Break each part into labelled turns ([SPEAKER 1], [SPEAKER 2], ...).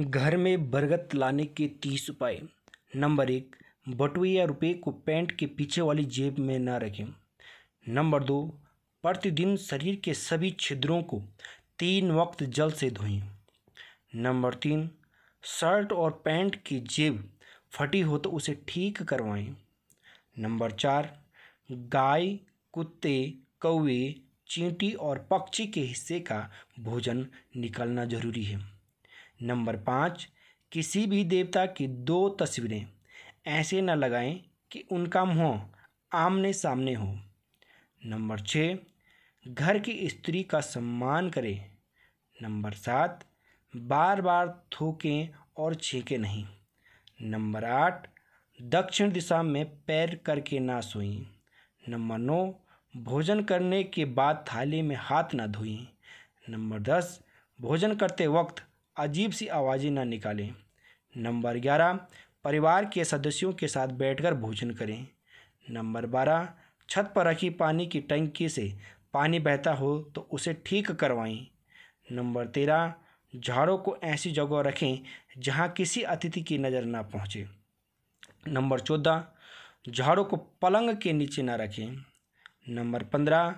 [SPEAKER 1] घर में बरगद लाने के तीस उपाय नंबर एक बटुए या रुपये को पैंट के पीछे वाली जेब में न रखें नंबर दो प्रतिदिन शरीर के सभी छिद्रों को तीन वक्त जल से धोएं नंबर तीन शर्ट और पैंट की जेब फटी हो तो उसे ठीक करवाएं नंबर चार गाय कुत्ते कौवे चींटी और पक्षी के हिस्से का भोजन निकालना जरूरी है नंबर पाँच किसी भी देवता की दो तस्वीरें ऐसे न लगाएं कि उनका मुँह आमने सामने हो नंबर छः घर की स्त्री का सम्मान करें नंबर सात बार बार थूकें और छीके नहीं नंबर आठ दक्षिण दिशा में पैर करके ना सोएं नंबर नौ भोजन करने के बाद थाली में हाथ ना धोएं नंबर दस भोजन करते वक्त अजीब सी आवाज़ें ना निकालें नंबर ग्यारह परिवार के सदस्यों के साथ बैठकर भोजन करें नंबर बारह छत पर रखी पानी की टंकी से पानी बहता हो तो उसे ठीक करवाएं नंबर तेरह झाड़ों को ऐसी जगह रखें जहां किसी अतिथि की नज़र ना पहुंचे नंबर चौदह झाड़ों को पलंग के नीचे ना रखें नंबर पंद्रह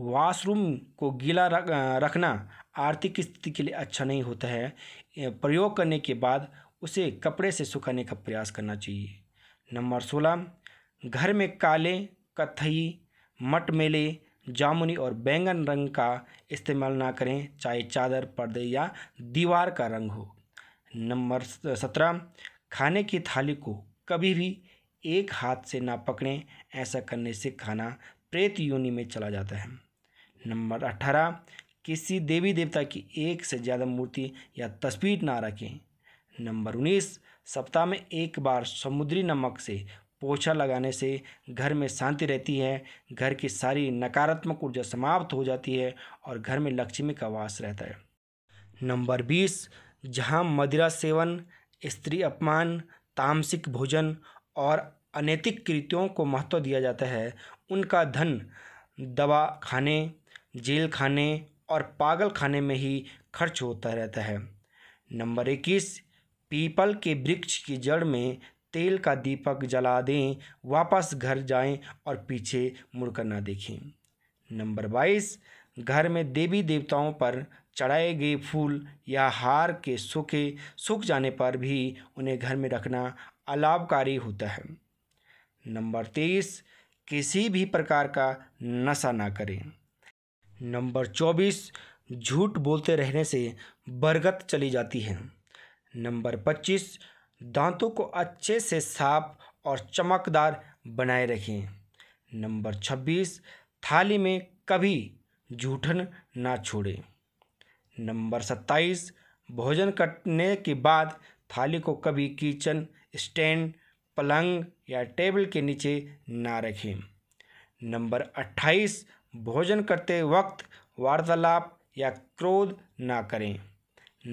[SPEAKER 1] वाशरूम को गीला रखना आर्थिक स्थिति के लिए अच्छा नहीं होता है प्रयोग करने के बाद उसे कपड़े से सुखाने का प्रयास करना चाहिए नंबर सोलह घर में काले कथई मटमेले जामुनी और बैंगन रंग का इस्तेमाल ना करें चाहे चादर पर्दे या दीवार का रंग हो नंबर सत्रह खाने की थाली को कभी भी एक हाथ से ना पकड़ें ऐसा करने से खाना प्रेत योनि में चला जाता है नंबर अठारह किसी देवी देवता की एक से ज़्यादा मूर्ति या तस्वीर ना रखें नंबर उन्नीस सप्ताह में एक बार समुद्री नमक से पोछा लगाने से घर में शांति रहती है घर की सारी नकारात्मक ऊर्जा समाप्त हो जाती है और घर में लक्ष्मी का वास रहता है नंबर बीस जहाँ मदिरा सेवन स्त्री अपमान तामसिक भोजन और अनैतिक कृत्यों को महत्व दिया जाता है उनका धन दवा खाने जेल खाने और पागल खाने में ही खर्च होता रहता है नंबर इक्कीस पीपल के वृक्ष की जड़ में तेल का दीपक जला दें वापस घर जाएं और पीछे मुड़कर ना देखें नंबर बाईस घर में देवी देवताओं पर चढ़ाए गए फूल या हार के सूखे सूख जाने पर भी उन्हें घर में रखना अलाभकारी होता है नंबर तेईस किसी भी प्रकार का नशा ना करें नंबर चौबीस झूठ बोलते रहने से बरगद चली जाती है नंबर पच्चीस दांतों को अच्छे से साफ और चमकदार बनाए रखें नंबर छब्बीस थाली में कभी झूठन ना छोड़ें नंबर सत्ताईस भोजन करने के बाद थाली को कभी किचन स्टैंड पलंग या टेबल के नीचे ना रखें नंबर अट्ठाईस भोजन करते वक्त वार्तालाप या क्रोध ना करें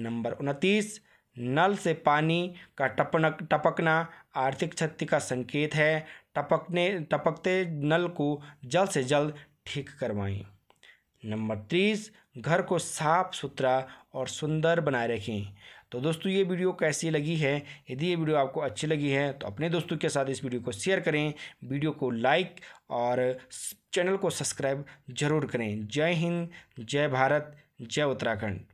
[SPEAKER 1] नंबर उनतीस नल से पानी का टपनक टपकना आर्थिक क्षति का संकेत है टपकने टपकते नल को जल्द से जल्द ठीक करवाएं नंबर तीस घर को साफ सुथरा और सुंदर बनाए रखें तो दोस्तों ये वीडियो कैसी लगी है यदि ये वीडियो आपको अच्छी लगी है तो अपने दोस्तों के साथ इस वीडियो को शेयर करें वीडियो को लाइक और चैनल को सब्सक्राइब जरूर करें जय हिंद जय भारत जय उत्तराखंड